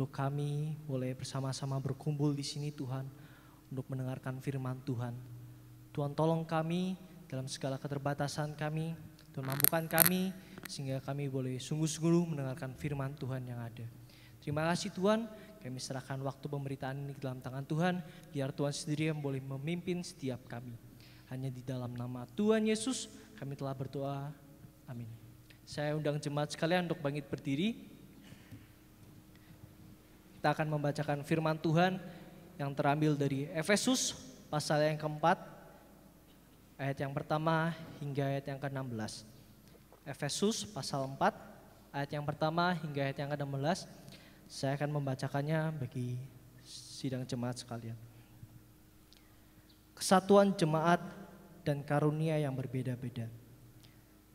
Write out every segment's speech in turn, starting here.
Untuk kami boleh bersama-sama berkumpul di sini Tuhan untuk mendengarkan firman Tuhan. Tuhan tolong kami dalam segala keterbatasan kami, Tuhan mampukan kami sehingga kami boleh sungguh-sungguh mendengarkan firman Tuhan yang ada. Terima kasih Tuhan, kami serahkan waktu pemberitaan ini ke dalam tangan Tuhan, biar Tuhan sendiri yang boleh memimpin setiap kami. Hanya di dalam nama Tuhan Yesus kami telah berdoa. Amin. Saya undang jemaat sekalian untuk bangkit berdiri. Kita akan membacakan firman Tuhan yang terambil dari Efesus pasal yang keempat ayat yang pertama hingga ayat yang ke-16. Efesus pasal 4 ayat yang pertama hingga ayat yang ke-16. Saya akan membacakannya bagi sidang jemaat sekalian. Kesatuan jemaat dan karunia yang berbeda-beda.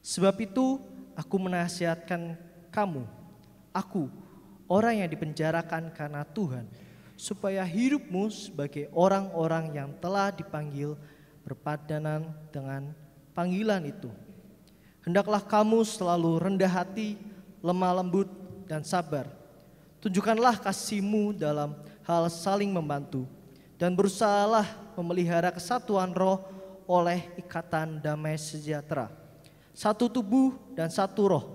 Sebab itu aku menasihatkan kamu, aku orang yang dipenjarakan karena Tuhan, supaya hidupmu sebagai orang-orang yang telah dipanggil berpadanan dengan panggilan itu. Hendaklah kamu selalu rendah hati, lemah lembut, dan sabar. Tunjukkanlah kasihmu dalam hal saling membantu, dan berusahalah memelihara kesatuan roh oleh ikatan damai sejahtera. Satu tubuh dan satu roh,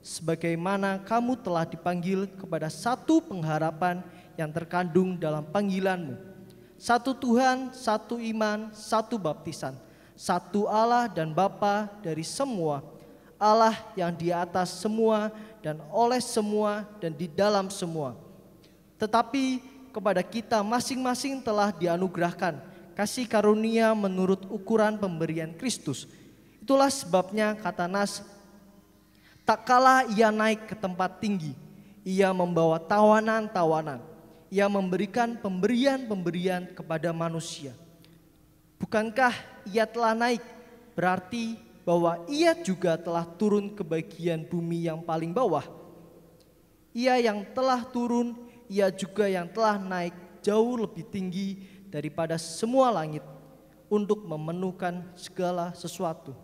sebagaimana kamu telah dipanggil kepada satu pengharapan yang terkandung dalam panggilanmu. Satu Tuhan, satu iman, satu baptisan, satu Allah dan Bapa dari semua, Allah yang di atas semua dan oleh semua dan di dalam semua. Tetapi kepada kita masing-masing telah dianugerahkan kasih karunia menurut ukuran pemberian Kristus. Itulah sebabnya kata Nas, Tak kalah ia naik ke tempat tinggi, ia membawa tawanan-tawanan, ia memberikan pemberian-pemberian kepada manusia. Bukankah ia telah naik? Berarti bahwa ia juga telah turun ke bagian bumi yang paling bawah. Ia yang telah turun, ia juga yang telah naik jauh lebih tinggi daripada semua langit untuk memenuhkan segala sesuatu.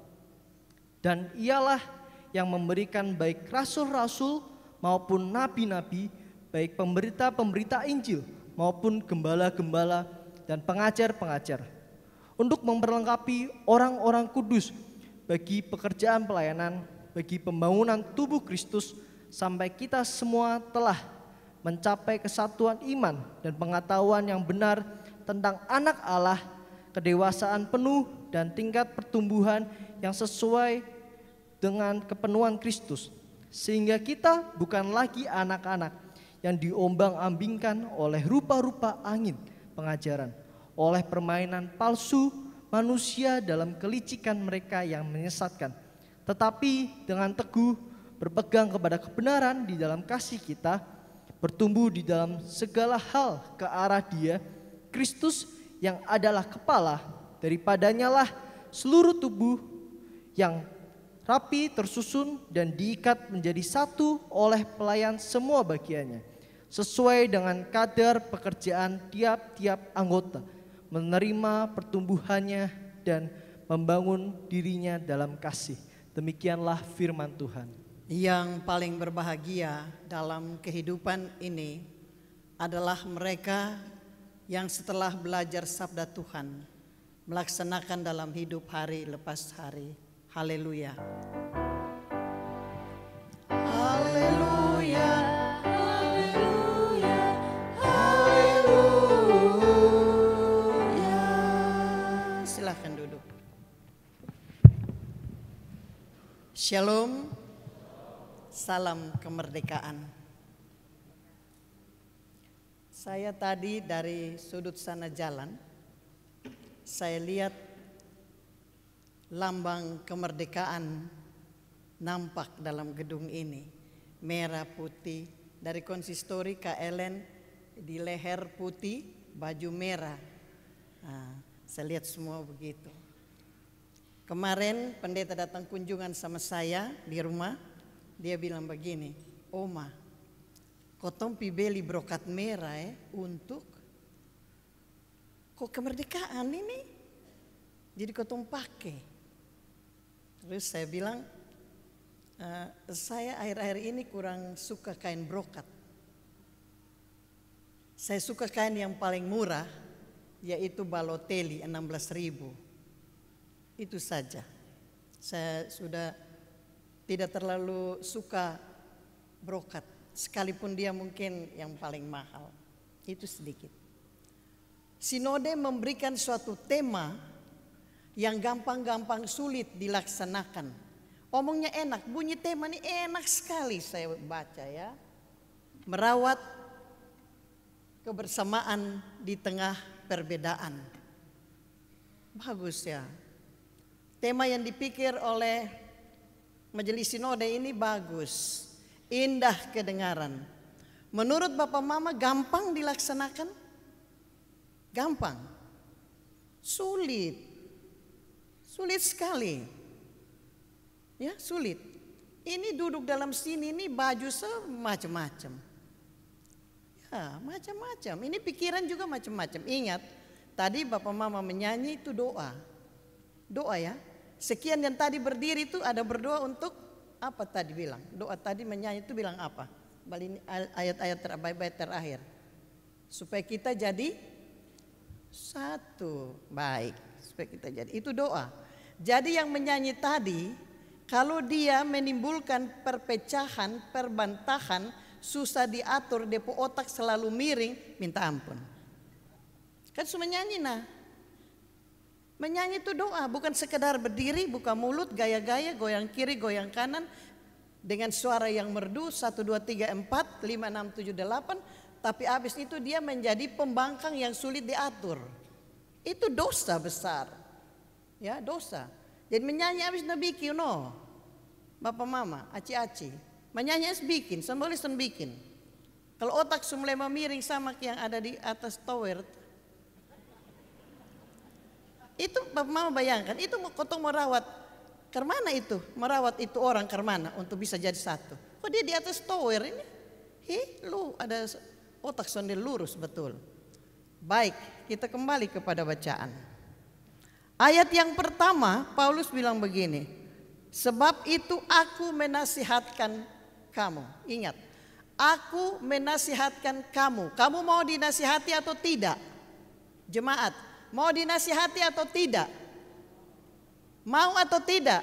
Dan ialah yang memberikan baik rasul-rasul maupun nabi-nabi, baik pemberita-pemberita Injil maupun gembala-gembala dan pengajar-pengajar. Untuk memperlengkapi orang-orang kudus bagi pekerjaan pelayanan, bagi pembangunan tubuh Kristus sampai kita semua telah mencapai kesatuan iman dan pengetahuan yang benar tentang anak Allah, kedewasaan penuh dan tingkat pertumbuhan yang sesuai dengan kepenuhan Kristus, sehingga kita bukan lagi anak-anak yang diombang-ambingkan oleh rupa-rupa angin pengajaran, oleh permainan palsu manusia dalam kelicikan mereka yang menyesatkan, tetapi dengan teguh berpegang kepada kebenaran di dalam kasih kita, bertumbuh di dalam segala hal ke arah Dia, Kristus yang adalah kepala, daripadanya lah seluruh tubuh yang rapi, tersusun, dan diikat menjadi satu oleh pelayan semua bagiannya, sesuai dengan kadar pekerjaan tiap-tiap anggota, menerima pertumbuhannya dan membangun dirinya dalam kasih. Demikianlah firman Tuhan. Yang paling berbahagia dalam kehidupan ini adalah mereka yang setelah belajar sabda Tuhan, melaksanakan dalam hidup hari lepas hari Haleluya. Haleluya. Haleluya. Silahkan duduk. Shalom. Salam kemerdekaan. Saya tadi dari sudut sana jalan, saya lihat lambang kemerdekaan nampak dalam gedung ini. Merah putih dari konsistori KLN di leher putih, baju merah. Nah, saya lihat semua begitu. Kemarin pendeta datang kunjungan sama saya di rumah, dia bilang begini, Oma, kotong pibeli brokat merah eh, untuk kok kemerdekaan ini? Jadi kotom pakai. Terus saya bilang, e, saya akhir-akhir ini kurang suka kain brokat. Saya suka kain yang paling murah, yaitu balotelli 16.000. Itu saja. Saya sudah tidak terlalu suka brokat, sekalipun dia mungkin yang paling mahal. Itu sedikit. Sinode memberikan suatu tema yang gampang-gampang sulit dilaksanakan. Omongnya enak, bunyi tema ini enak sekali saya baca ya. Merawat kebersamaan di tengah perbedaan. Bagus ya. Tema yang dipikir oleh Majelis Sinode ini bagus. Indah kedengaran. Menurut Bapak Mama gampang dilaksanakan? Gampang. Sulit. Sulit sekali. Ya, sulit. Ini duduk dalam sini, ini baju semacam-macam. Ya, macam-macam. Ini pikiran juga macam-macam. Ingat, tadi Bapak Mama menyanyi itu doa. Doa ya. Sekian yang tadi berdiri itu ada berdoa untuk apa tadi bilang? Doa tadi menyanyi itu bilang apa? Balik ayat-ayat terbaik-baik terakhir. Supaya kita jadi satu. Baik, supaya kita jadi. Itu doa. Jadi yang menyanyi tadi kalau dia menimbulkan perpecahan, perbantahan, susah diatur, depo otak selalu miring, minta ampun. Kan semua nyanyi nah. Menyanyi itu doa, bukan sekedar berdiri, buka mulut, gaya-gaya, goyang kiri, goyang kanan, dengan suara yang merdu, 1, 2, 3, 4, 5, 6, 7, 8, tapi habis itu dia menjadi pembangkang yang sulit diatur. Itu dosa besar. Ya, dosa. Jadi menyanyi habis nabiki, you no, Bapak mama, aci-aci. Menyanyi es bikin, sembolis bikin. Kalau otak semula memiring sama yang ada di atas tower, itu bapak mama bayangkan, itu kotong merawat. Kermana itu, merawat itu orang kemana untuk bisa jadi satu. Kok dia di atas tower ini? Hi, lu ada otak sendiri lurus betul. Baik, kita kembali kepada bacaan. Ayat yang pertama Paulus bilang begini, sebab itu aku menasihatkan kamu. Ingat, aku menasihatkan kamu. Kamu mau dinasihati atau tidak? Jemaat, mau dinasihati atau tidak? Mau atau tidak?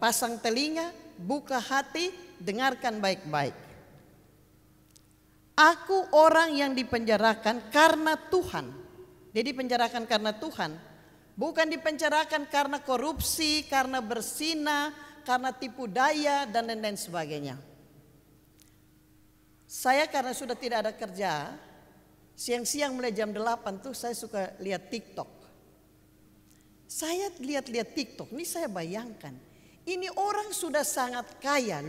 Pasang telinga, buka hati, dengarkan baik-baik. Aku orang yang dipenjarakan karena Tuhan. Jadi penjarakan karena Tuhan Bukan dipencerahkan karena korupsi, karena bersina, karena tipu daya dan lain-lain sebagainya. Saya karena sudah tidak ada kerja, siang-siang mulai jam 8 tuh saya suka lihat TikTok. Saya lihat-lihat TikTok, ini saya bayangkan. Ini orang sudah sangat kaya,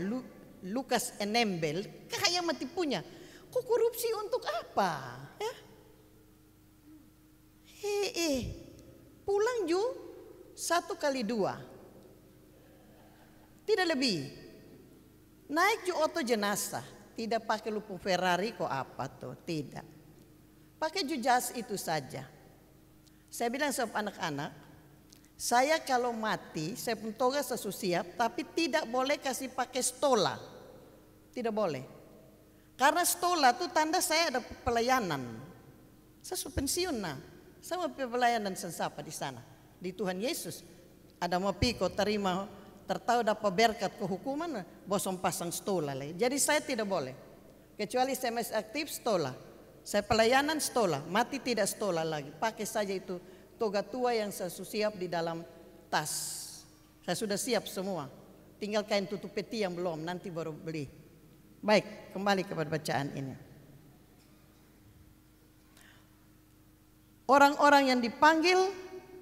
Lukas Enembel, kaya mati punya. Kok korupsi untuk apa? Ya? Hei, eh. eh. Pulang ju satu kali dua. Tidak lebih. Naik ju oto jenazah. Tidak pakai lupu Ferrari kok apa tuh. Tidak. Pakai ju jas itu saja. Saya bilang sama anak-anak. Saya kalau mati, saya pun toga sesu siap, tapi tidak boleh kasih pakai stola. Tidak boleh. Karena stola itu tanda saya ada pelayanan. Saya pensiun nah. Sama pelayanan sesapa di sana. Di Tuhan Yesus. Ada mau piko terima tertawa dapat berkat kehukuman, bosom pasang stola. lagi Jadi saya tidak boleh. Kecuali saya masih aktif stola. Saya pelayanan stola, mati tidak stola lagi. Pakai saja itu toga tua yang saya siap di dalam tas. Saya sudah siap semua. Tinggal kain tutup peti yang belum, nanti baru beli. Baik, kembali kepada bacaan ini. Orang-orang yang dipanggil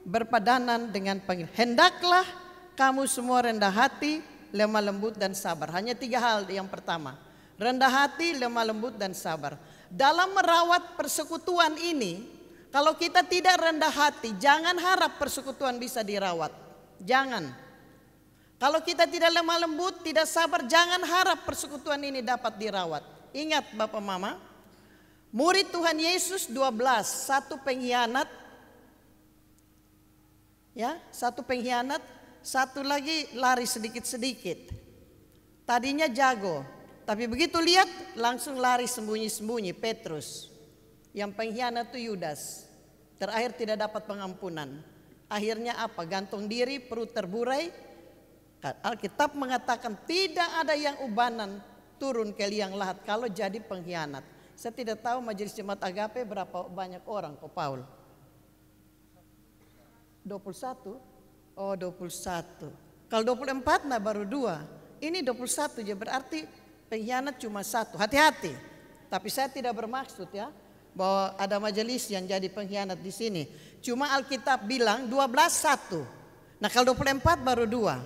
berpadanan dengan panggil. Hendaklah kamu semua rendah hati, lemah lembut dan sabar. Hanya tiga hal yang pertama. Rendah hati, lemah lembut dan sabar. Dalam merawat persekutuan ini, kalau kita tidak rendah hati, jangan harap persekutuan bisa dirawat. Jangan. Kalau kita tidak lemah lembut, tidak sabar, jangan harap persekutuan ini dapat dirawat. Ingat Bapak Mama, Murid Tuhan Yesus 12, satu pengkhianat ya, satu pengkhianat, satu lagi lari sedikit-sedikit. Tadinya jago, tapi begitu lihat langsung lari sembunyi-sembunyi Petrus. Yang pengkhianat itu Yudas. Terakhir tidak dapat pengampunan. Akhirnya apa? Gantung diri, perut terburai. Alkitab mengatakan tidak ada yang ubanan turun ke liang lahat kalau jadi pengkhianat. Saya tidak tahu majelis jemaat agape berapa banyak orang kok Paul. 21? Oh 21. Kalau 24 nah baru dua. Ini 21 ya berarti pengkhianat cuma satu. Hati-hati. Tapi saya tidak bermaksud ya bahwa ada majelis yang jadi pengkhianat di sini. Cuma Alkitab bilang 12 satu. Nah kalau 24 baru dua.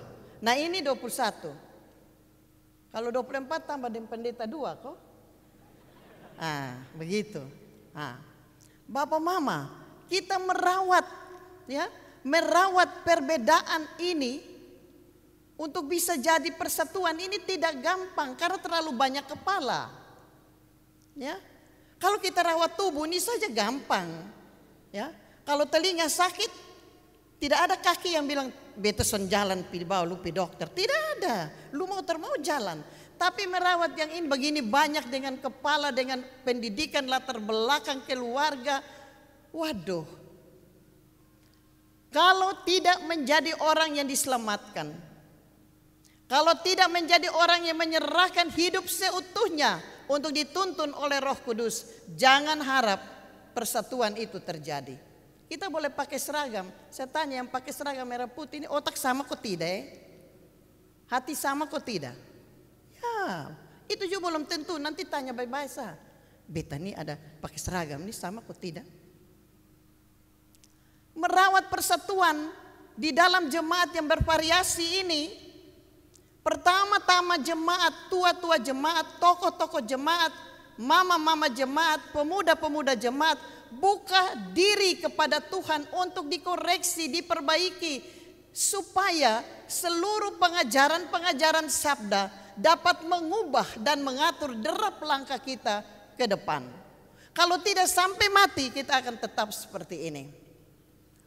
Nah ini 21. Kalau 24 tambah dengan pendeta dua kok. Ah, begitu. Ah. Bapak Mama, kita merawat ya, merawat perbedaan ini untuk bisa jadi persatuan ini tidak gampang karena terlalu banyak kepala. Ya. Kalau kita rawat tubuh ini saja gampang. Ya. Kalau telinga sakit tidak ada kaki yang bilang Beteson jalan pilih bawah lu pi dokter. Tidak ada. Lu mau termau jalan. Tapi merawat yang ini begini banyak dengan kepala, dengan pendidikan latar belakang keluarga. Waduh. Kalau tidak menjadi orang yang diselamatkan. Kalau tidak menjadi orang yang menyerahkan hidup seutuhnya untuk dituntun oleh Roh Kudus, jangan harap persatuan itu terjadi. Kita boleh pakai seragam. Saya tanya yang pakai seragam merah putih ini otak sama kok tidak? Ya? Hati sama kok tidak? Iya. itu juga belum tentu. Nanti tanya baik-baik sah. Beta ini ada pakai seragam ini sama kok tidak? Merawat persatuan di dalam jemaat yang bervariasi ini Pertama-tama jemaat, tua-tua jemaat, tokoh-tokoh jemaat, mama-mama jemaat, pemuda-pemuda jemaat, buka diri kepada Tuhan untuk dikoreksi, diperbaiki, supaya seluruh pengajaran-pengajaran sabda dapat mengubah dan mengatur derap langkah kita ke depan. Kalau tidak sampai mati, kita akan tetap seperti ini.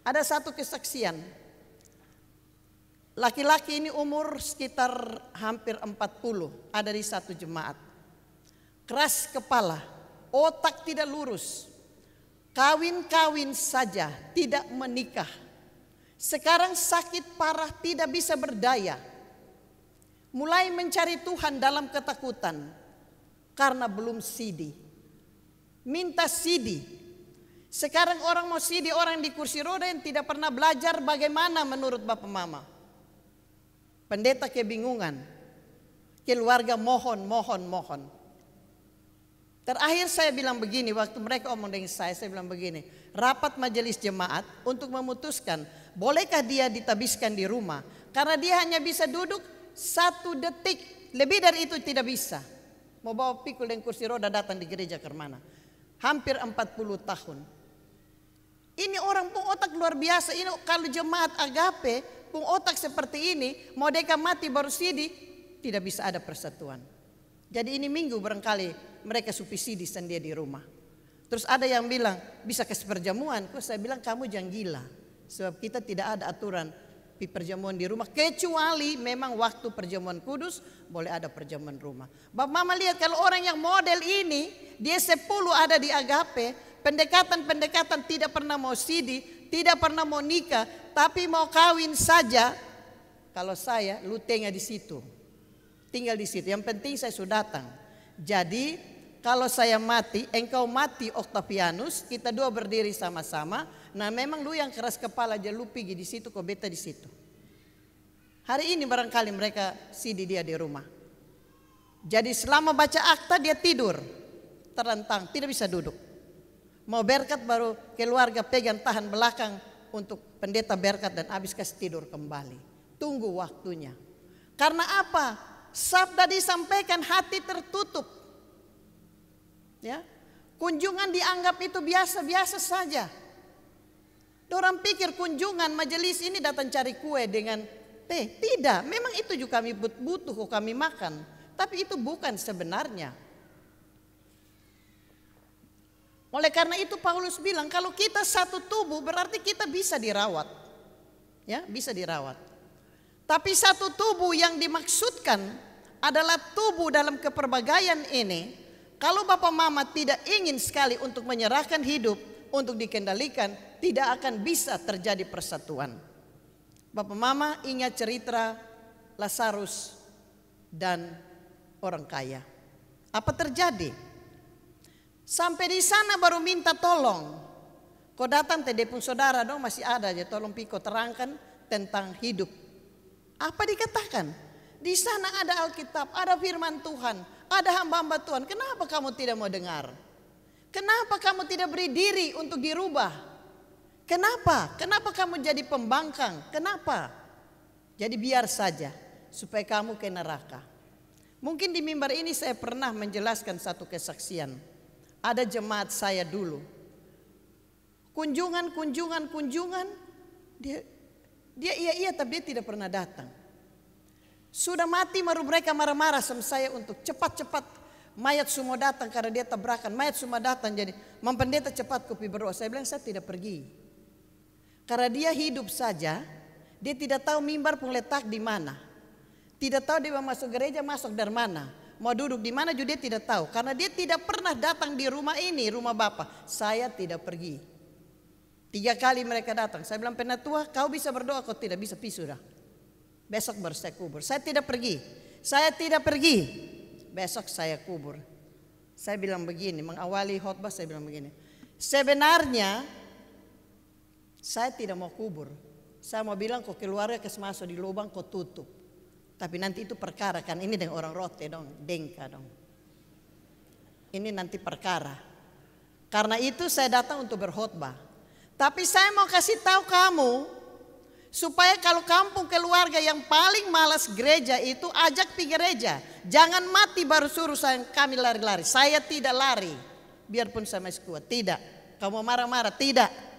Ada satu kesaksian. Laki-laki ini umur sekitar hampir 40, ada di satu jemaat. Keras kepala, otak tidak lurus. Kawin-kawin saja, tidak menikah. Sekarang sakit parah, tidak bisa berdaya mulai mencari Tuhan dalam ketakutan karena belum sidi. Minta sidi. Sekarang orang mau sidi orang di kursi roda yang tidak pernah belajar bagaimana menurut Bapak Mama. Pendeta kebingungan. Keluarga mohon, mohon, mohon. Terakhir saya bilang begini, waktu mereka omong dengan saya, saya bilang begini, rapat majelis jemaat untuk memutuskan, bolehkah dia ditabiskan di rumah? Karena dia hanya bisa duduk satu detik lebih dari itu tidak bisa. Mau bawa pikul dan kursi roda datang di gereja ke mana Hampir 40 tahun. Ini orang pun otak luar biasa. Ini kalau jemaat agape pun otak seperti ini. Mau deka mati baru sidi. Tidak bisa ada persatuan. Jadi ini minggu barangkali mereka subsidi sendiri di rumah. Terus ada yang bilang bisa kasih perjamuan. Terus saya bilang kamu jangan gila. Sebab kita tidak ada aturan tapi perjamuan di rumah kecuali memang waktu perjamuan kudus boleh ada perjamuan rumah. Bapak Mama lihat kalau orang yang model ini dia sepuluh ada di agape, pendekatan-pendekatan tidak pernah mau sidi, tidak pernah mau nikah, tapi mau kawin saja. Kalau saya lu tengah di situ. Tinggal di situ. Yang penting saya sudah datang. Jadi kalau saya mati, engkau mati Octavianus, kita dua berdiri sama-sama Nah memang lu yang keras kepala aja lu pergi di situ kok beta di situ. Hari ini barangkali mereka sidi dia di rumah. Jadi selama baca akta dia tidur. Terentang, tidak bisa duduk. Mau berkat baru keluarga pegang tahan belakang untuk pendeta berkat dan habis kasih tidur kembali. Tunggu waktunya. Karena apa? Sabda disampaikan hati tertutup. Ya. Kunjungan dianggap itu biasa-biasa saja. Orang pikir kunjungan majelis ini datang cari kue dengan teh. Tidak, memang itu juga kami butuh, kami makan. Tapi itu bukan sebenarnya. Oleh karena itu Paulus bilang kalau kita satu tubuh berarti kita bisa dirawat. Ya, bisa dirawat. Tapi satu tubuh yang dimaksudkan adalah tubuh dalam keperbagaian ini. Kalau Bapak Mama tidak ingin sekali untuk menyerahkan hidup, untuk dikendalikan, tidak akan bisa terjadi persatuan. Bapak Mama ingat cerita Lazarus dan orang kaya. Apa terjadi? Sampai di sana baru minta tolong. Kau datang pun saudara dong masih ada aja tolong Piko terangkan tentang hidup. Apa dikatakan? Di sana ada Alkitab, ada firman Tuhan, ada hamba-hamba Tuhan. Kenapa kamu tidak mau dengar? Kenapa kamu tidak beri diri untuk dirubah? Kenapa? Kenapa kamu jadi pembangkang? Kenapa? Jadi biar saja supaya kamu ke neraka. Mungkin di mimbar ini saya pernah menjelaskan satu kesaksian. Ada jemaat saya dulu. Kunjungan, kunjungan, kunjungan. Dia dia iya iya tapi dia tidak pernah datang. Sudah mati baru mereka marah-marah sama saya untuk cepat-cepat Mayat semua datang karena dia tabrakan. Mayat semua datang jadi. Mempendeta cepat kopi berdoa. Saya bilang saya tidak pergi. Karena dia hidup saja. Dia tidak tahu mimbar pun letak di mana. Tidak tahu dia mau masuk gereja masuk dari mana. Mau duduk di mana juga dia tidak tahu. Karena dia tidak pernah datang di rumah ini, rumah Bapak. Saya tidak pergi. Tiga kali mereka datang. Saya bilang penatua kau bisa berdoa kau tidak bisa pisu dah. Besok baru saya Saya tidak pergi. Saya tidak pergi besok saya kubur. Saya bilang begini, mengawali khutbah saya bilang begini. Sebenarnya saya tidak mau kubur. Saya mau bilang kok keluarga kes masuk di lubang kok tutup. Tapi nanti itu perkara kan ini dengan orang rote dong, dengka dong. Ini nanti perkara. Karena itu saya datang untuk berkhutbah, Tapi saya mau kasih tahu kamu, Supaya kalau kampung keluarga yang paling malas gereja itu ajak pergi gereja. Jangan mati baru suruh saya, kami lari-lari. Saya tidak lari. Biarpun sama sekuat. Tidak. Kamu marah-marah. Tidak.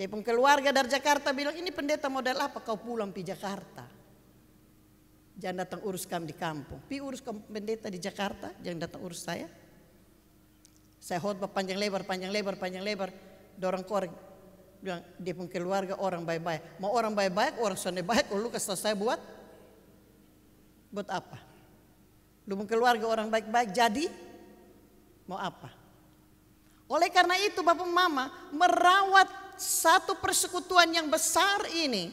Dia pun keluarga dari Jakarta bilang ini pendeta model apa kau pulang di Jakarta. Jangan datang urus kami di kampung. Pi urus kamu pendeta di Jakarta, jangan datang urus saya. Saya khotbah panjang lebar, panjang lebar, panjang lebar. Dorong korek bilang dia pun keluarga orang baik-baik. Mau orang baik-baik, orang suami baik, kalau lu kasih saya buat, buat apa? Lu pun keluarga orang baik-baik, jadi mau apa? Oleh karena itu Bapak Mama merawat satu persekutuan yang besar ini.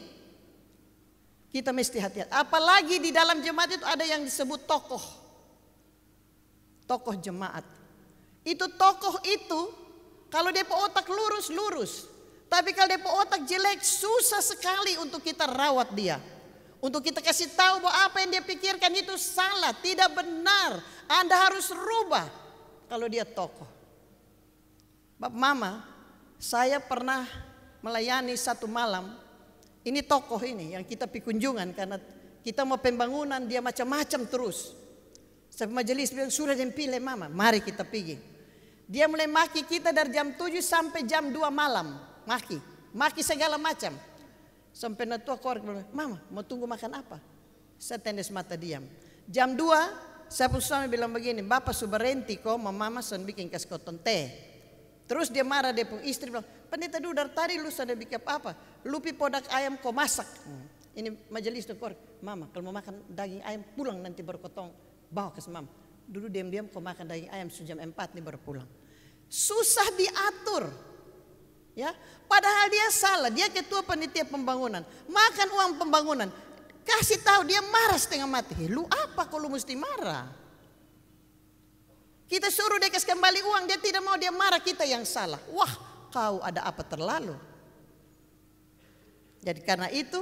Kita mesti hati-hati. Apalagi di dalam jemaat itu ada yang disebut tokoh. Tokoh jemaat. Itu tokoh itu kalau dia otak lurus, lurus. Tapi kalau dia otak jelek, susah sekali untuk kita rawat dia. Untuk kita kasih tahu bahwa apa yang dia pikirkan itu salah, tidak benar. Anda harus rubah kalau dia tokoh. Bapak mama, saya pernah melayani satu malam. Ini tokoh ini yang kita pikunjungan karena kita mau pembangunan dia macam-macam terus. Sampai majelis bilang sudah jam pilih mama, mari kita pergi. Dia mulai maki kita dari jam 7 sampai jam 2 malam maki, maki segala macam. Sampai natua keluarga mama mau tunggu makan apa? Saya tenis mata diam. Jam 2 saya pun suami bilang begini, bapak berhenti kok mama sen bikin kas koton teh. Terus dia marah dia pun istri bilang, pendeta dari tadi lu sudah bikin apa? apa Lupi podak ayam kok masak. Hmm. Ini majelis tuh keluar, mama kalau mau makan daging ayam pulang nanti berkotong bawa ke mama. Dulu diam-diam kok makan daging ayam sejam empat nih baru pulang. Susah diatur. Ya, padahal dia salah, dia ketua penitia pembangunan, makan uang pembangunan. Kasih tahu dia marah setengah mati. Eh, lu apa kalau mesti marah? Kita suruh dia kasih kembali uang, dia tidak mau dia marah, kita yang salah. Wah, kau ada apa terlalu? Jadi karena itu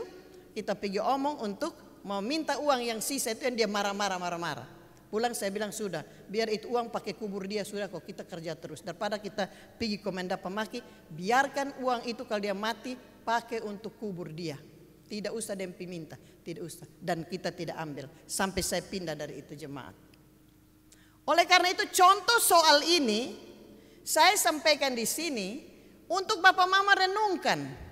kita pergi omong untuk meminta uang yang sisa itu yang dia marah-marah marah-marah. Pulang saya bilang sudah, biar itu uang pakai kubur dia sudah kok kita kerja terus. Daripada kita pergi komenda pemaki, biarkan uang itu kalau dia mati pakai untuk kubur dia. Tidak usah dempi minta, tidak usah. Dan kita tidak ambil sampai saya pindah dari itu jemaat. Oleh karena itu contoh soal ini saya sampaikan di sini untuk Bapak Mama renungkan.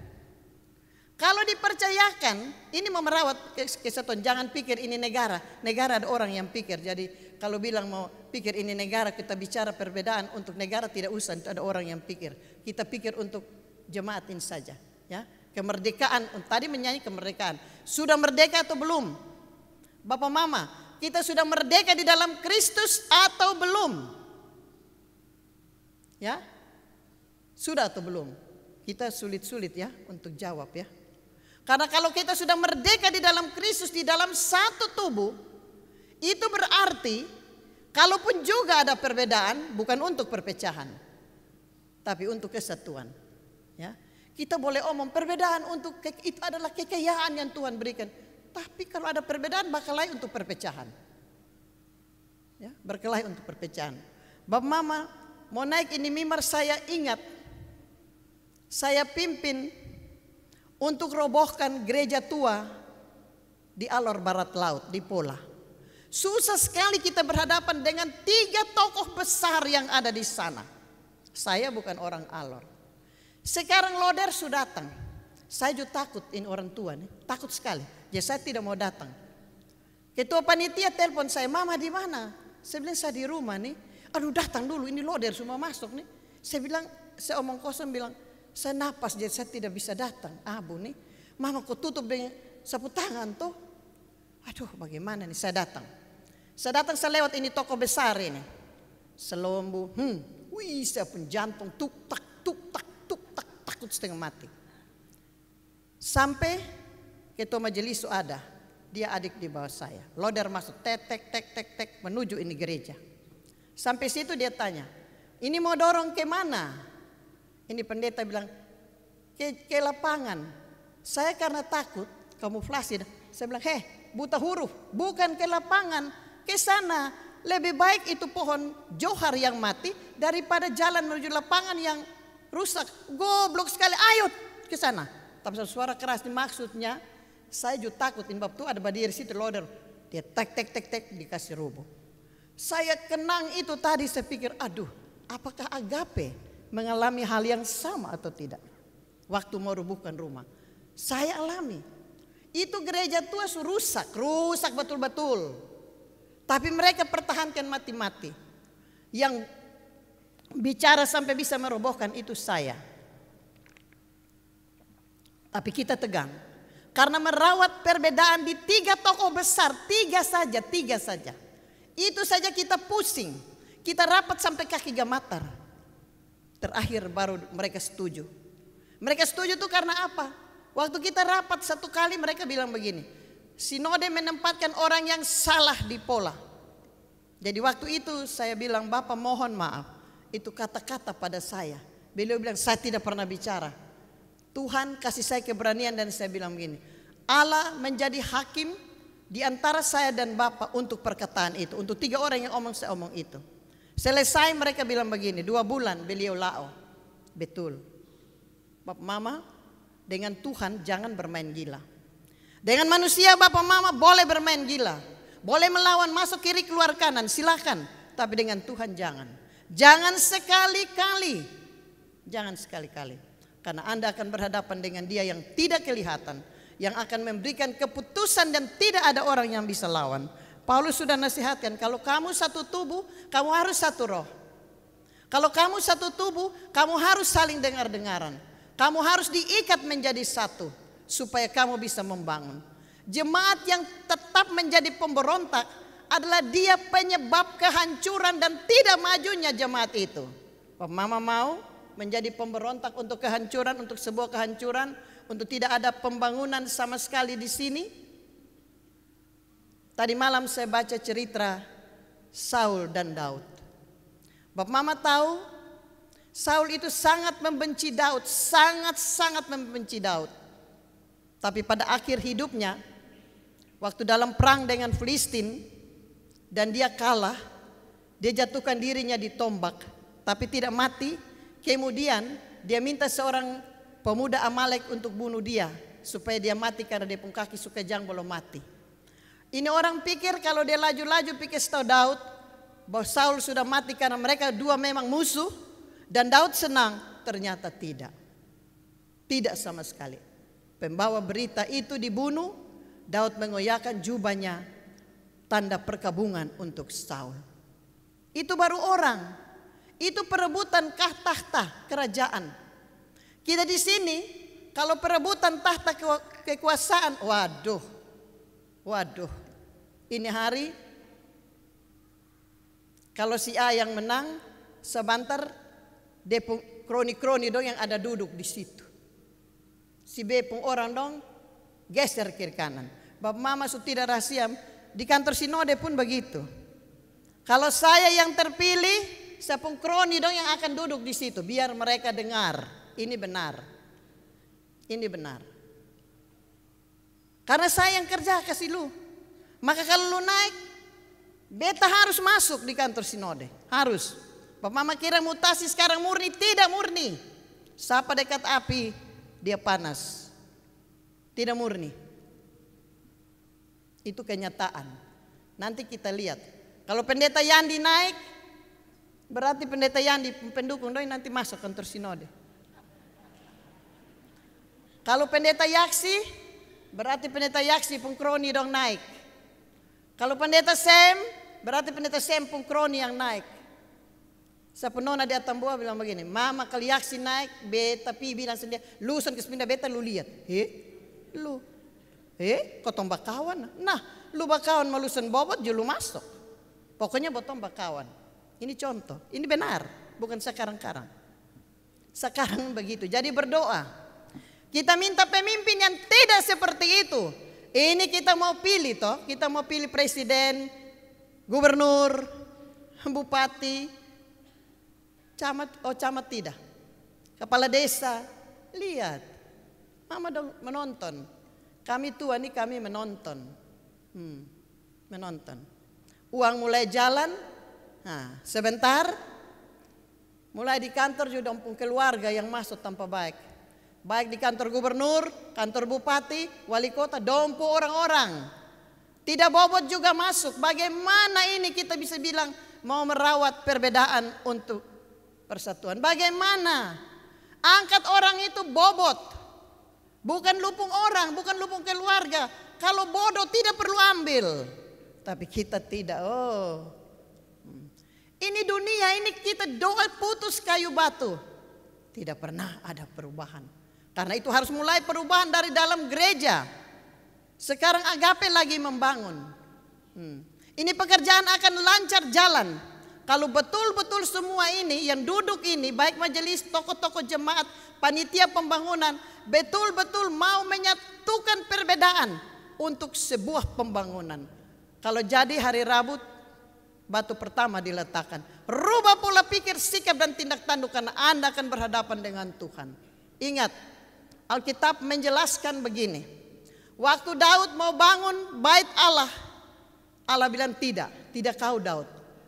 Kalau dipercayakan, ini mau merawat kesatuan. Jangan pikir ini negara. Negara ada orang yang pikir. Jadi kalau bilang mau pikir ini negara, kita bicara perbedaan untuk negara tidak usah. Itu ada orang yang pikir. Kita pikir untuk jemaat ini saja. Ya, kemerdekaan. Oh, tadi menyanyi kemerdekaan. Sudah merdeka atau belum? Bapak Mama, kita sudah merdeka di dalam Kristus atau belum? Ya, sudah atau belum? Kita sulit-sulit ya untuk jawab ya. Karena kalau kita sudah merdeka di dalam Kristus, di dalam satu tubuh, itu berarti kalaupun juga ada perbedaan, bukan untuk perpecahan, tapi untuk kesatuan. Ya, kita boleh omong perbedaan untuk itu adalah kekayaan yang Tuhan berikan. Tapi kalau ada perbedaan, bakal lain untuk perpecahan. Ya, berkelahi untuk perpecahan. Bab Mama mau naik ini mimar saya ingat saya pimpin untuk robohkan gereja tua di alor barat laut di Pola. Susah sekali kita berhadapan dengan tiga tokoh besar yang ada di sana. Saya bukan orang alor. Sekarang Loder sudah datang. Saya juga takut ini orang tua nih, takut sekali. Jadi ya, saya tidak mau datang. Ketua panitia telepon saya, "Mama di mana?" Saya bilang saya di rumah nih. Aduh datang dulu ini loder semua masuk nih. Saya bilang, saya omong kosong bilang, saya napas jadi saya tidak bisa datang. Abu ah, nih, mama kok tutup dengan sapu tangan tuh. Aduh bagaimana nih saya datang. Saya datang saya lewat ini toko besar ini. Selombu, hmm, wih saya pun jantung tuk tak tuk tak tuk tak takut setengah mati. Sampai ketua majelis itu ada, dia adik di bawah saya. Loder masuk tek tek tek tek tek menuju ini gereja. Sampai situ dia tanya, ini mau dorong ke mana? Ini pendeta bilang, ke, ke lapangan. Saya karena takut, kamuflasi. Saya bilang, heh buta huruf, bukan ke lapangan, ke sana. Lebih baik itu pohon johar yang mati daripada jalan menuju lapangan yang rusak. Goblok sekali, ayo ke sana. Tapi suara keras ini maksudnya, saya juga takut, ini tuh ada badir situ loader. Dia tek tek tek tek dikasih rubuh. Saya kenang itu tadi saya pikir, aduh apakah agape? mengalami hal yang sama atau tidak? Waktu mau rubuhkan rumah. Saya alami. Itu gereja tua rusak, rusak betul-betul. Tapi mereka pertahankan mati-mati. Yang bicara sampai bisa merobohkan itu saya. Tapi kita tegang. Karena merawat perbedaan di tiga tokoh besar, tiga saja, tiga saja. Itu saja kita pusing. Kita rapat sampai kaki gamatar terakhir baru mereka setuju. Mereka setuju itu karena apa? Waktu kita rapat satu kali mereka bilang begini, sinode menempatkan orang yang salah di pola. Jadi waktu itu saya bilang, Bapak mohon maaf, itu kata-kata pada saya. Beliau bilang, saya tidak pernah bicara. Tuhan kasih saya keberanian dan saya bilang begini, Allah menjadi hakim di antara saya dan Bapak untuk perkataan itu. Untuk tiga orang yang omong saya omong itu. Selesai mereka bilang begini, dua bulan beliau lao. Betul. Bapak mama, dengan Tuhan jangan bermain gila. Dengan manusia bapak mama boleh bermain gila. Boleh melawan masuk kiri keluar kanan, silakan Tapi dengan Tuhan jangan. Jangan sekali-kali. Jangan sekali-kali. Karena Anda akan berhadapan dengan dia yang tidak kelihatan. Yang akan memberikan keputusan dan tidak ada orang yang bisa lawan. Paulus sudah nasihatkan, kalau kamu satu tubuh, kamu harus satu roh. Kalau kamu satu tubuh, kamu harus saling dengar-dengaran. Kamu harus diikat menjadi satu supaya kamu bisa membangun. Jemaat yang tetap menjadi pemberontak adalah dia penyebab kehancuran dan tidak majunya jemaat itu. Mama mau menjadi pemberontak untuk kehancuran, untuk sebuah kehancuran, untuk tidak ada pembangunan sama sekali di sini, Tadi malam saya baca cerita Saul dan Daud. Bapak Mama tahu Saul itu sangat membenci Daud, sangat-sangat membenci Daud. Tapi pada akhir hidupnya, waktu dalam perang dengan Filistin dan dia kalah, dia jatuhkan dirinya di tombak, tapi tidak mati. Kemudian dia minta seorang pemuda Amalek untuk bunuh dia supaya dia mati karena dia pun kaki suka jang belum mati. Ini orang pikir kalau dia laju-laju pikir setahu Daud bahwa Saul sudah mati karena mereka dua memang musuh dan Daud senang. Ternyata tidak. Tidak sama sekali. Pembawa berita itu dibunuh, Daud mengoyakkan jubahnya tanda perkabungan untuk Saul. Itu baru orang. Itu perebutan kah tahta kerajaan. Kita di sini kalau perebutan tahta kekuasaan, waduh. Waduh ini hari kalau si A yang menang sebentar kroni-kroni dong yang ada duduk di situ. Si B pun orang dong geser kiri kanan. Bapak mama su tidak rahasia di kantor sinode pun begitu. Kalau saya yang terpilih, saya pun kroni dong yang akan duduk di situ biar mereka dengar. Ini benar. Ini benar. Karena saya yang kerja kasih lu. Maka kalau lu naik, beta harus masuk di kantor sinode. Harus. Mama kira mutasi sekarang murni, tidak murni. Sapa dekat api, dia panas. Tidak murni. Itu kenyataan. Nanti kita lihat. Kalau pendeta Yandi naik, berarti pendeta Yandi pendukung doi nanti masuk kantor sinode. Kalau pendeta Yaksi, berarti pendeta Yaksi pengkroni dong naik. Kalau pendeta Sam, berarti pendeta Sam pun kroni yang naik. Saya Sapunona atas tambua bilang begini, mama kali aksi naik, beta pi bilang sendiri, lu sen keseminda beta lu lihat, he, lu, he, Kau tombak kawan? nah lu bakawan sen bobot jauh lu masuk, pokoknya buat tombak kawan. Ini contoh, ini benar, bukan sekarang-karang. Sekarang begitu, jadi berdoa. Kita minta pemimpin yang tidak seperti itu. Ini kita mau pilih toh, kita mau pilih presiden, gubernur, bupati, camat, oh camat tidak, kepala desa. Lihat, mama dong menonton. Kami tua nih kami menonton, hmm, menonton. Uang mulai jalan, nah, sebentar, mulai di kantor juga keluarga yang masuk tanpa baik. Baik di kantor gubernur, kantor bupati, wali kota, dompu orang-orang. Tidak bobot juga masuk. Bagaimana ini kita bisa bilang mau merawat perbedaan untuk persatuan? Bagaimana? Angkat orang itu bobot. Bukan lumpung orang, bukan lumpung keluarga. Kalau bodoh tidak perlu ambil. Tapi kita tidak. Oh. Ini dunia, ini kita doa putus kayu batu. Tidak pernah ada perubahan. Karena itu harus mulai perubahan dari dalam gereja. Sekarang agape lagi membangun. Hmm. Ini pekerjaan akan lancar jalan. Kalau betul-betul semua ini yang duduk ini baik majelis, toko-toko jemaat, panitia pembangunan betul-betul mau menyatukan perbedaan untuk sebuah pembangunan. Kalau jadi hari Rabu batu pertama diletakkan. Rubah pola pikir, sikap dan tindak tanduk karena Anda akan berhadapan dengan Tuhan. Ingat, Alkitab menjelaskan begini. Waktu Daud mau bangun bait Allah, Allah bilang tidak, tidak kau Daud.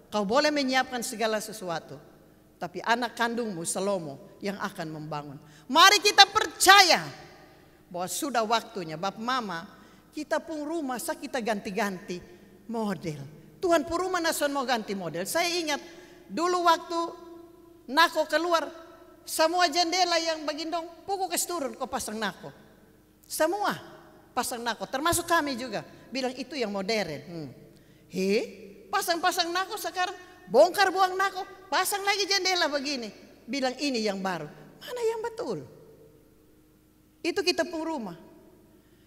Kau boleh menyiapkan segala sesuatu. Tapi anak kandungmu Salomo yang akan membangun. Mari kita percaya bahwa sudah waktunya. Bab mama, kita pun rumah, saya kita ganti-ganti model. Tuhan pun rumah nasional mau ganti model. Saya ingat dulu waktu Nako keluar, semua jendela yang bagindong puku kes turun kau pasang nako. Semua pasang nako. Termasuk kami juga. Bilang itu yang modern. Hmm. He, pasang-pasang nako sekarang. Bongkar buang nako. Pasang lagi jendela begini. Bilang ini yang baru. Mana yang betul? Itu kita pun rumah.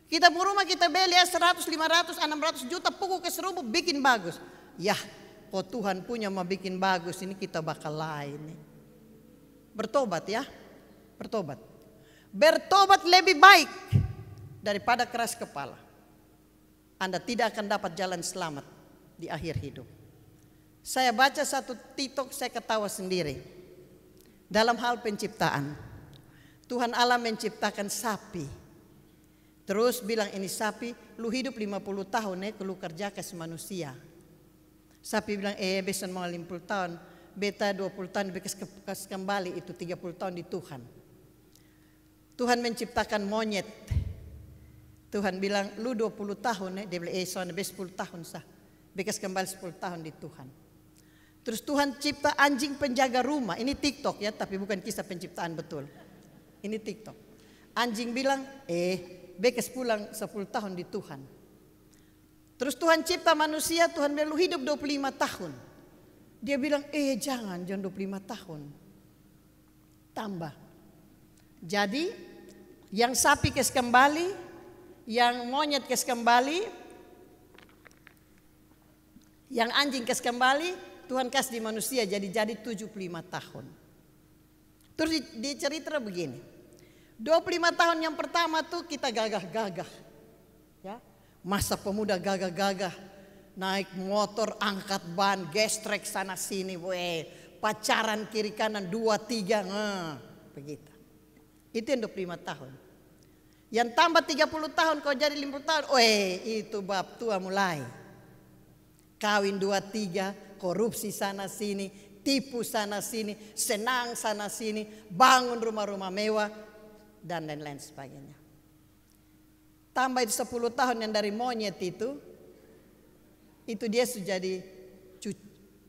Kita pun rumah kita beli 100, 500, 600 juta puku ke serubuk bikin bagus. Yah, kok Tuhan punya mau bikin bagus ini kita bakal lain nih. Bertobat ya. Bertobat. Bertobat lebih baik daripada keras kepala. Anda tidak akan dapat jalan selamat di akhir hidup. Saya baca satu titok saya ketawa sendiri. Dalam hal penciptaan. Tuhan Allah menciptakan sapi. Terus bilang ini sapi, lu hidup 50 tahun ya, lu kerja ke manusia. Sapi bilang, eh besan mau 50 tahun, beta 20 tahun dibekes kembali itu 30 tahun di Tuhan. Tuhan menciptakan monyet. Tuhan bilang, lu 20 tahun ya. Dia bilang, eh soalnya 10 tahun sah. Bekas kembali 10 tahun di Tuhan. Terus Tuhan cipta anjing penjaga rumah. Ini TikTok ya, tapi bukan kisah penciptaan betul. Ini TikTok. Anjing bilang, eh bekas pulang 10 tahun di Tuhan. Terus Tuhan cipta manusia, Tuhan bilang lu hidup 25 tahun. Dia bilang, eh jangan, jangan 25 tahun. Tambah. Jadi yang sapi kes kembali, yang monyet kes kembali, yang anjing kes kembali, Tuhan kas di manusia jadi jadi 75 tahun. Terus dicerita begini. 25 tahun yang pertama tuh kita gagah-gagah. Ya. Masa pemuda gagah-gagah Naik motor, angkat ban, gestrek sana sini, weh. Pacaran kiri kanan, dua, tiga, nge Begitu. Itu yang 25 tahun. Yang tambah 30 tahun kau jadi 50 tahun. Weh, itu bab tua mulai. Kawin dua, tiga, korupsi sana sini, tipu sana sini, senang sana sini, bangun rumah-rumah mewah, dan lain-lain sebagainya. Tambah itu 10 tahun yang dari monyet itu itu dia sudah jadi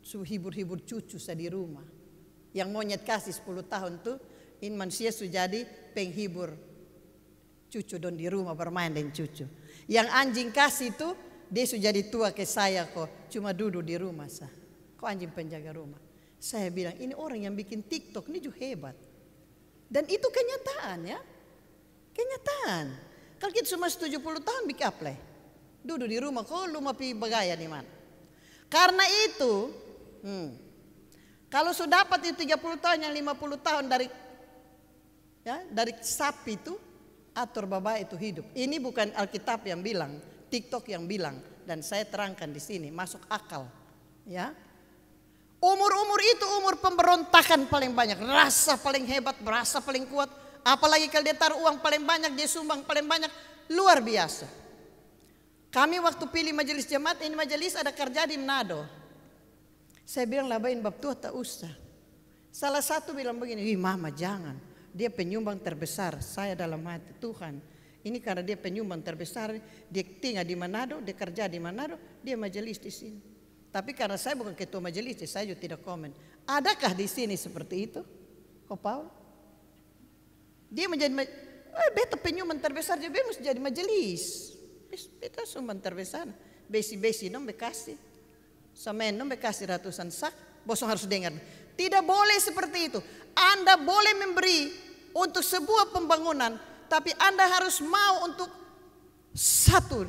hibur-hibur cucu saya di rumah. Yang monyet kasih 10 tahun tuh, ini manusia sudah jadi penghibur cucu don di rumah bermain dengan cucu. Yang anjing kasih itu dia sudah jadi tua ke saya kok, cuma duduk di rumah sah. Kok anjing penjaga rumah? Saya bilang ini orang yang bikin TikTok ini juga hebat. Dan itu kenyataan ya. Kenyataan. Kalau kita cuma 70 tahun bikin apa? Duduk di rumah kok lu mau bagaya nih man? Karena itu, hmm, kalau sudah dapat itu 30 tahun yang 50 tahun dari ya, dari sapi itu atur baba itu hidup. Ini bukan Alkitab yang bilang, TikTok yang bilang dan saya terangkan di sini masuk akal. Ya. Umur-umur itu umur pemberontakan paling banyak, rasa paling hebat, rasa paling kuat. Apalagi kalau dia taruh uang paling banyak, dia sumbang paling banyak, luar biasa. Kami waktu pilih majelis jemaat, ini majelis ada kerja di Manado. Saya bilang labain bab tua tak usah. Salah satu bilang begini, Ih, mama jangan. Dia penyumbang terbesar. Saya dalam hati Tuhan. Ini karena dia penyumbang terbesar. Dia tinggal di Manado, dia kerja di Manado, dia majelis di sini. Tapi karena saya bukan ketua majelis, ya, saya juga tidak komen. Adakah di sini seperti itu? Kau Paul? Dia menjadi eh, beta penyumbang terbesar dia mesti jadi majelis. Betas um terbesar. Besi-besi não bekasi. Semen não bekasi ratusan sak. Bosong harus dengar. Tidak boleh seperti itu. Anda boleh memberi untuk sebuah pembangunan, tapi Anda harus mau untuk satu.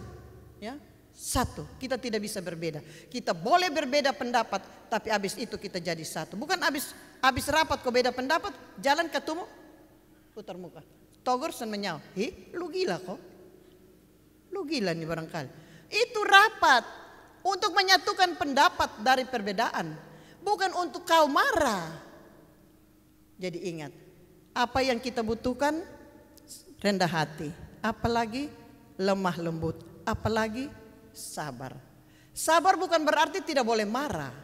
Ya, satu. Kita tidak bisa berbeda. Kita boleh berbeda pendapat, tapi abis itu kita jadi satu. Bukan abis habis rapat kau beda pendapat, jalan ketemu putar muka. Togor sen menyau. Hi, lu gila kok gila nih barangkali. Itu rapat untuk menyatukan pendapat dari perbedaan. Bukan untuk kau marah. Jadi ingat, apa yang kita butuhkan? Rendah hati. Apalagi lemah lembut. Apalagi sabar. Sabar bukan berarti tidak boleh marah.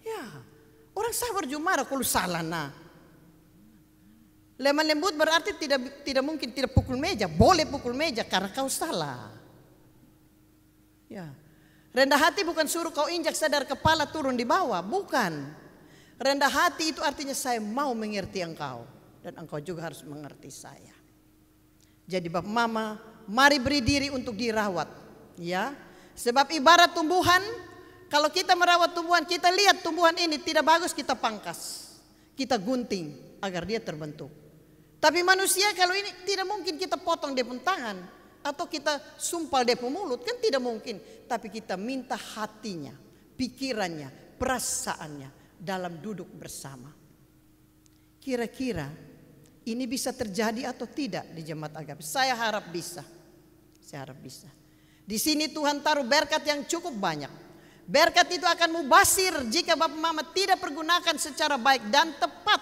Ya, orang sabar juga marah kalau salah nah. Lemah lembut berarti tidak tidak mungkin tidak pukul meja, boleh pukul meja karena kau salah. Ya. Rendah hati bukan suruh kau injak sadar kepala turun di bawah, bukan. Rendah hati itu artinya saya mau mengerti engkau dan engkau juga harus mengerti saya. Jadi Bapak Mama, mari beri diri untuk dirawat, ya. Sebab ibarat tumbuhan, kalau kita merawat tumbuhan, kita lihat tumbuhan ini tidak bagus kita pangkas. Kita gunting agar dia terbentuk. Tapi manusia kalau ini tidak mungkin kita potong dia pun tangan atau kita sumpal depo mulut kan tidak mungkin tapi kita minta hatinya pikirannya perasaannya dalam duduk bersama kira-kira ini bisa terjadi atau tidak di jemaat agama saya harap bisa saya harap bisa di sini Tuhan taruh berkat yang cukup banyak berkat itu akan mubasir jika Bapak Mama tidak pergunakan secara baik dan tepat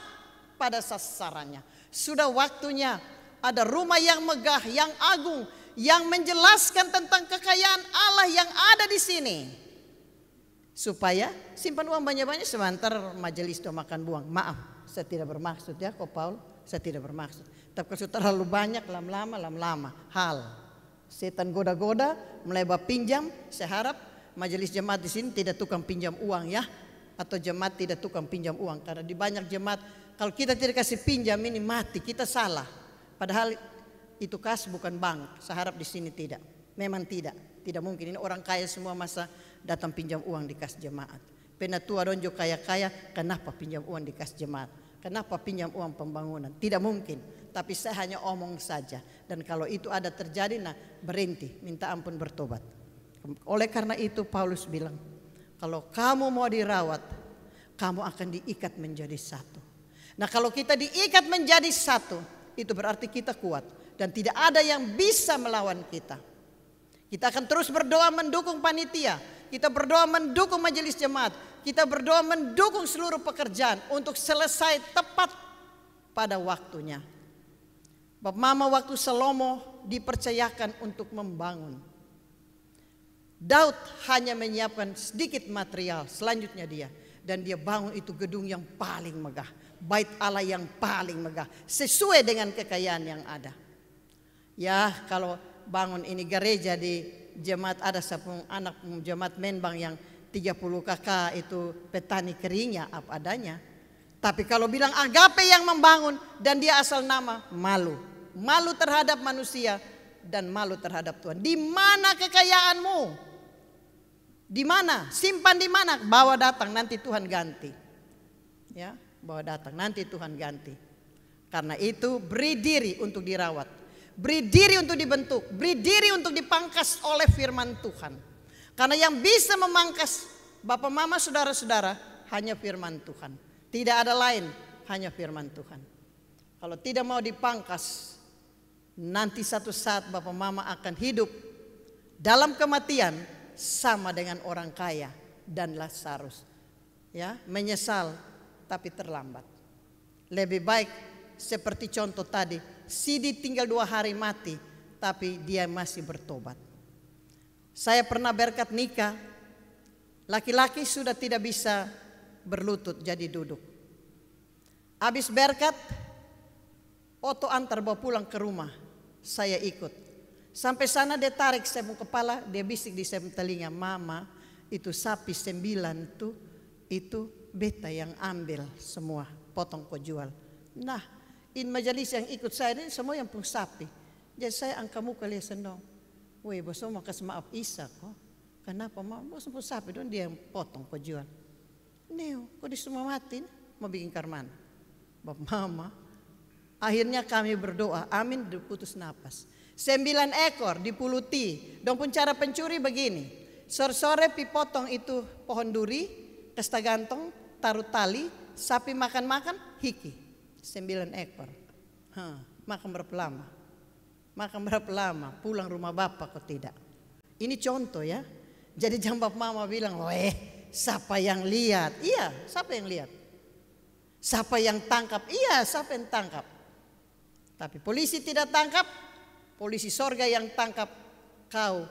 pada sasarannya sudah waktunya ada rumah yang megah yang agung yang menjelaskan tentang kekayaan Allah yang ada di sini. Supaya simpan uang banyak-banyak sebentar majelis itu makan buang. Maaf, saya tidak bermaksud ya kok Paul, saya tidak bermaksud. Tapi kalau terlalu banyak lama-lama lama-lama hal. Setan goda-goda melebar pinjam, saya harap majelis jemaat di sini tidak tukang pinjam uang ya atau jemaat tidak tukang pinjam uang karena di banyak jemaat kalau kita tidak kasih pinjam ini mati kita salah padahal itu kas bukan bank. Saya harap di sini tidak. Memang tidak. Tidak mungkin ini orang kaya semua masa datang pinjam uang di kas jemaat. Penatua donjo kaya-kaya kenapa pinjam uang di kas jemaat? Kenapa pinjam uang pembangunan? Tidak mungkin. Tapi saya hanya omong saja. Dan kalau itu ada terjadi, nah berhenti, minta ampun bertobat. Oleh karena itu Paulus bilang, kalau kamu mau dirawat, kamu akan diikat menjadi satu. Nah kalau kita diikat menjadi satu, itu berarti kita kuat dan tidak ada yang bisa melawan kita. Kita akan terus berdoa mendukung panitia, kita berdoa mendukung majelis jemaat, kita berdoa mendukung seluruh pekerjaan untuk selesai tepat pada waktunya. Bapak Mama waktu Salomo dipercayakan untuk membangun. Daud hanya menyiapkan sedikit material selanjutnya dia dan dia bangun itu gedung yang paling megah, bait Allah yang paling megah sesuai dengan kekayaan yang ada. Ya kalau bangun ini gereja di jemaat ada sepung anak jemaat Menbang yang 30 kakak itu petani keringnya apa adanya. Tapi kalau bilang agape yang membangun dan dia asal nama malu. Malu terhadap manusia dan malu terhadap Tuhan. Di mana kekayaanmu? Di mana? Simpan di mana? Bawa datang nanti Tuhan ganti. Ya, bawa datang nanti Tuhan ganti. Karena itu beri diri untuk dirawat. Beri diri untuk dibentuk, beri diri untuk dipangkas oleh firman Tuhan. Karena yang bisa memangkas Bapak Mama saudara-saudara hanya firman Tuhan. Tidak ada lain, hanya firman Tuhan. Kalau tidak mau dipangkas, nanti satu saat Bapak Mama akan hidup dalam kematian sama dengan orang kaya dan Lazarus. Ya, menyesal tapi terlambat. Lebih baik seperti contoh tadi, Sidi tinggal dua hari mati, tapi dia masih bertobat. Saya pernah berkat nikah, laki-laki sudah tidak bisa berlutut jadi duduk. Habis berkat, Oto antar bawa pulang ke rumah, saya ikut. Sampai sana dia tarik semua kepala, dia bisik di semua telinga, mama itu sapi sembilan tuh, itu beta yang ambil semua, potong kau jual. Nah, in majalis yang ikut saya ini semua yang pun sapi. Jadi saya angka angkamu kali Woi, Weh, semua kasih maaf Isa kok. Kenapa mau bos pun sapi dong dia yang potong jual. Neo, kok di semua mati mau bikin karman. Bap mama. Akhirnya kami berdoa, amin putus nafas. Sembilan ekor dipuluti. Dong pun cara pencuri begini. Sore-sore pipotong itu pohon duri, kesta gantung, taruh tali, sapi makan-makan, hiki. Sembilan ekor. Huh, makan berapa lama? Makan berapa lama? Pulang rumah bapak kok tidak? Ini contoh ya. Jadi jambab mama bilang, eh, siapa yang lihat? Iya, siapa yang lihat? Siapa yang tangkap? Iya, siapa yang tangkap? Tapi polisi tidak tangkap, polisi sorga yang tangkap kau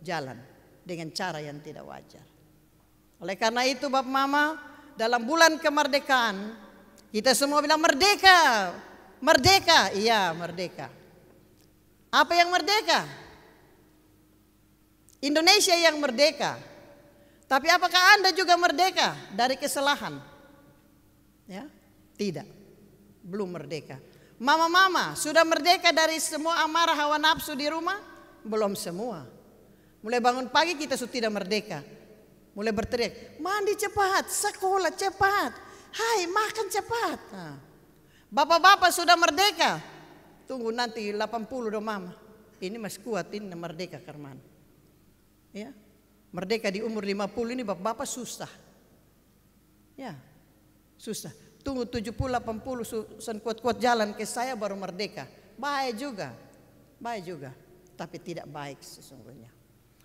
jalan dengan cara yang tidak wajar. Oleh karena itu Bapak Mama dalam bulan kemerdekaan kita semua bilang merdeka, merdeka, iya merdeka. Apa yang merdeka? Indonesia yang merdeka. Tapi apakah Anda juga merdeka dari kesalahan? Ya, tidak. Belum merdeka. Mama-mama sudah merdeka dari semua amarah hawa nafsu di rumah? Belum semua. Mulai bangun pagi kita sudah tidak merdeka. Mulai berteriak, mandi cepat, sekolah cepat, Hai makan cepat. Ah. Bapak-bapak sudah merdeka. Tunggu nanti 80 dong mama. Ini masih kuat ini merdeka Karman. Ya. Merdeka di umur 50 ini bapak-bapak susah. Ya. Susah. Tunggu 70 80 sen kuat-kuat jalan ke saya baru merdeka. Baik juga. Baik juga. Tapi tidak baik sesungguhnya.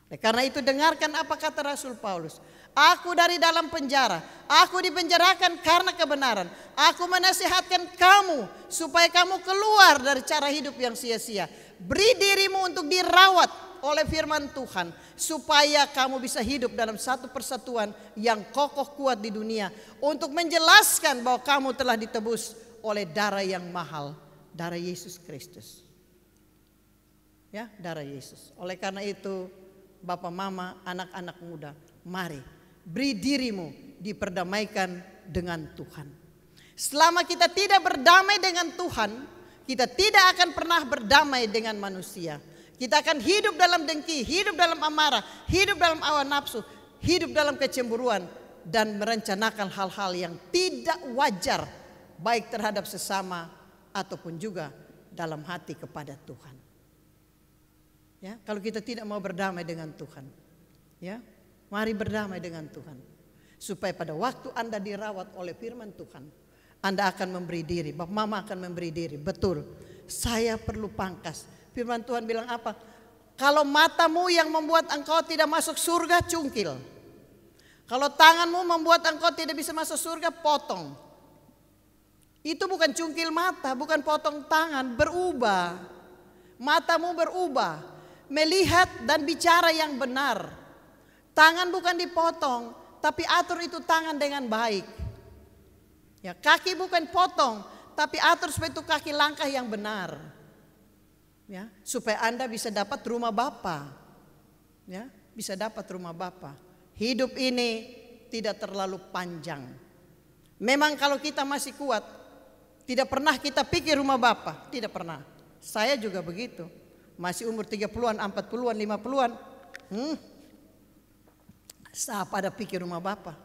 Eh, karena itu dengarkan apa kata Rasul Paulus. Aku dari dalam penjara, aku dipenjarakan karena kebenaran. Aku menasihatkan kamu supaya kamu keluar dari cara hidup yang sia-sia. Beri dirimu untuk dirawat oleh firman Tuhan supaya kamu bisa hidup dalam satu persatuan yang kokoh kuat di dunia untuk menjelaskan bahwa kamu telah ditebus oleh darah yang mahal, darah Yesus Kristus. Ya, darah Yesus. Oleh karena itu, bapak mama, anak-anak muda. Mari, beri dirimu diperdamaikan dengan Tuhan. Selama kita tidak berdamai dengan Tuhan, kita tidak akan pernah berdamai dengan manusia. Kita akan hidup dalam dengki, hidup dalam amarah, hidup dalam awan nafsu, hidup dalam kecemburuan, dan merencanakan hal-hal yang tidak wajar, baik terhadap sesama ataupun juga dalam hati kepada Tuhan. Ya, kalau kita tidak mau berdamai dengan Tuhan. Ya. Mari berdamai dengan Tuhan. Supaya pada waktu Anda dirawat oleh firman Tuhan, Anda akan memberi diri, Bapak Mama akan memberi diri. Betul. Saya perlu pangkas. Firman Tuhan bilang apa? Kalau matamu yang membuat engkau tidak masuk surga, cungkil. Kalau tanganmu membuat engkau tidak bisa masuk surga, potong. Itu bukan cungkil mata, bukan potong tangan, berubah. Matamu berubah, melihat dan bicara yang benar. Tangan bukan dipotong, tapi atur itu tangan dengan baik. Ya, kaki bukan potong, tapi atur supaya itu kaki langkah yang benar. Ya, supaya Anda bisa dapat rumah Bapa. Ya, bisa dapat rumah Bapa. Hidup ini tidak terlalu panjang. Memang kalau kita masih kuat, tidak pernah kita pikir rumah Bapa, tidak pernah. Saya juga begitu masih umur 30-an, 40-an, 50-an. Hmm. Sah pada pikir rumah Bapak.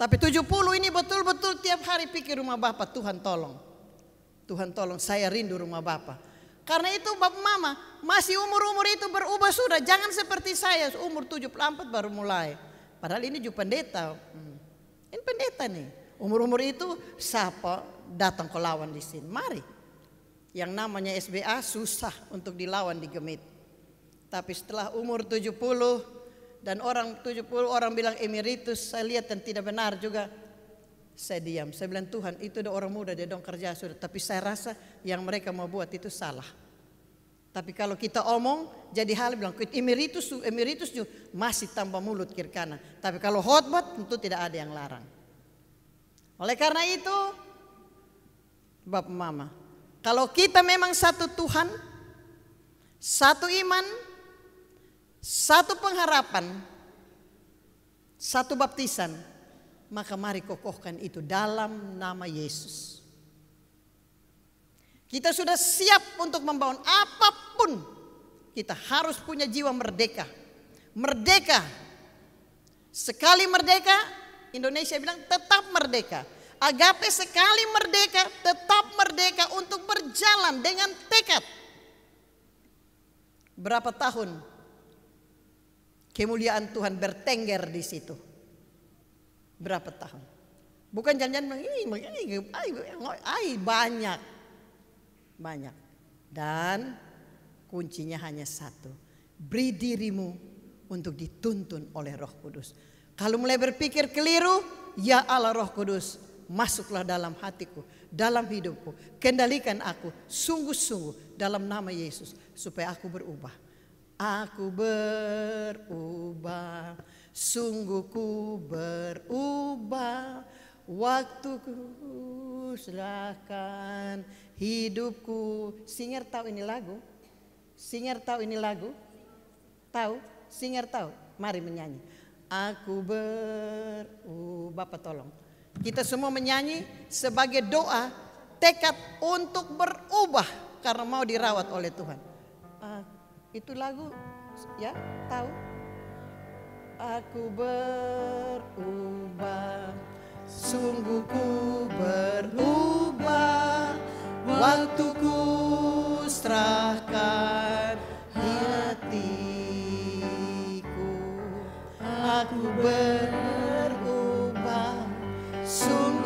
Tapi 70 ini betul-betul tiap hari pikir rumah Bapak. Tuhan tolong. Tuhan tolong saya rindu rumah Bapak. Karena itu Bapak Mama masih umur-umur itu berubah sudah. Jangan seperti saya umur 74 baru mulai. Padahal ini juga pendeta. Hmm. Ini pendeta nih. Umur-umur itu siapa datang ke lawan di sini. Mari yang namanya SBA susah untuk dilawan di Gemit. Tapi setelah umur 70 dan orang 70 orang bilang emeritus, eh, saya lihat dan tidak benar juga. Saya diam, saya bilang Tuhan itu ada orang muda dia dong kerja sudah. Tapi saya rasa yang mereka mau buat itu salah. Tapi kalau kita omong jadi hal bilang emeritus eh, emeritus eh, juga masih tambah mulut kiri kanan. Tapi kalau hotbot tentu tidak ada yang larang. Oleh karena itu Bapak Mama kalau kita memang satu Tuhan, satu iman, satu pengharapan, satu baptisan, maka mari kokohkan itu dalam nama Yesus. Kita sudah siap untuk membangun apapun. Kita harus punya jiwa merdeka. Merdeka. Sekali merdeka, Indonesia bilang tetap merdeka. Agape sekali merdeka, tetap merdeka untuk berjalan dengan tekad. Berapa tahun kemuliaan Tuhan bertengger di situ? Berapa tahun? Bukan janjian mengi, ini, ayo, ayo, banyak, banyak. Dan kuncinya hanya satu, beri dirimu untuk dituntun oleh Roh Kudus. Kalau mulai berpikir keliru, ya Allah Roh Kudus, masuklah dalam hatiku, dalam hidupku. Kendalikan aku sungguh-sungguh dalam nama Yesus supaya aku berubah. Aku berubah, sungguhku berubah. Waktuku serahkan hidupku. Singer tahu ini lagu? Singer tahu ini lagu? Tahu? Singer tahu? Mari menyanyi. Aku berubah, Bapak tolong. Kita semua menyanyi sebagai doa tekad untuk berubah karena mau dirawat oleh Tuhan. Uh, itu lagu ya tahu? Aku berubah, sungguh ku berubah, waktuku serahkan hatiku, aku berubah. soon.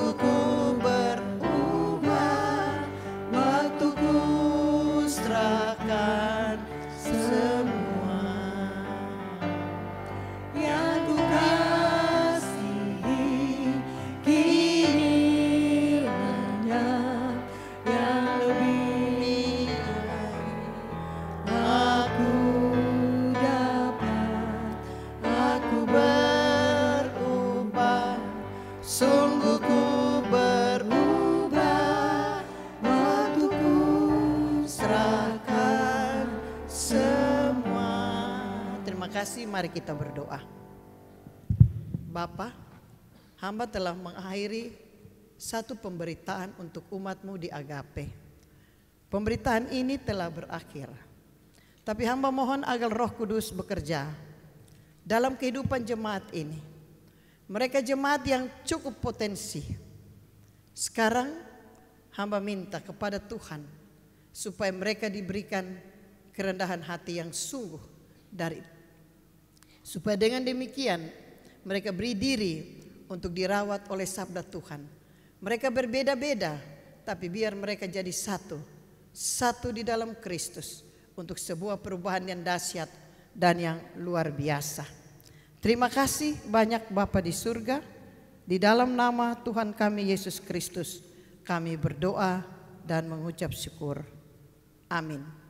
kasih, mari kita berdoa. Bapa, hamba telah mengakhiri satu pemberitaan untuk umatmu di Agape. Pemberitaan ini telah berakhir. Tapi hamba mohon agar roh kudus bekerja dalam kehidupan jemaat ini. Mereka jemaat yang cukup potensi. Sekarang hamba minta kepada Tuhan supaya mereka diberikan kerendahan hati yang sungguh dari Supaya dengan demikian mereka beri diri untuk dirawat oleh sabda Tuhan. Mereka berbeda-beda, tapi biar mereka jadi satu. Satu di dalam Kristus untuk sebuah perubahan yang dahsyat dan yang luar biasa. Terima kasih banyak Bapa di surga. Di dalam nama Tuhan kami Yesus Kristus, kami berdoa dan mengucap syukur. Amin.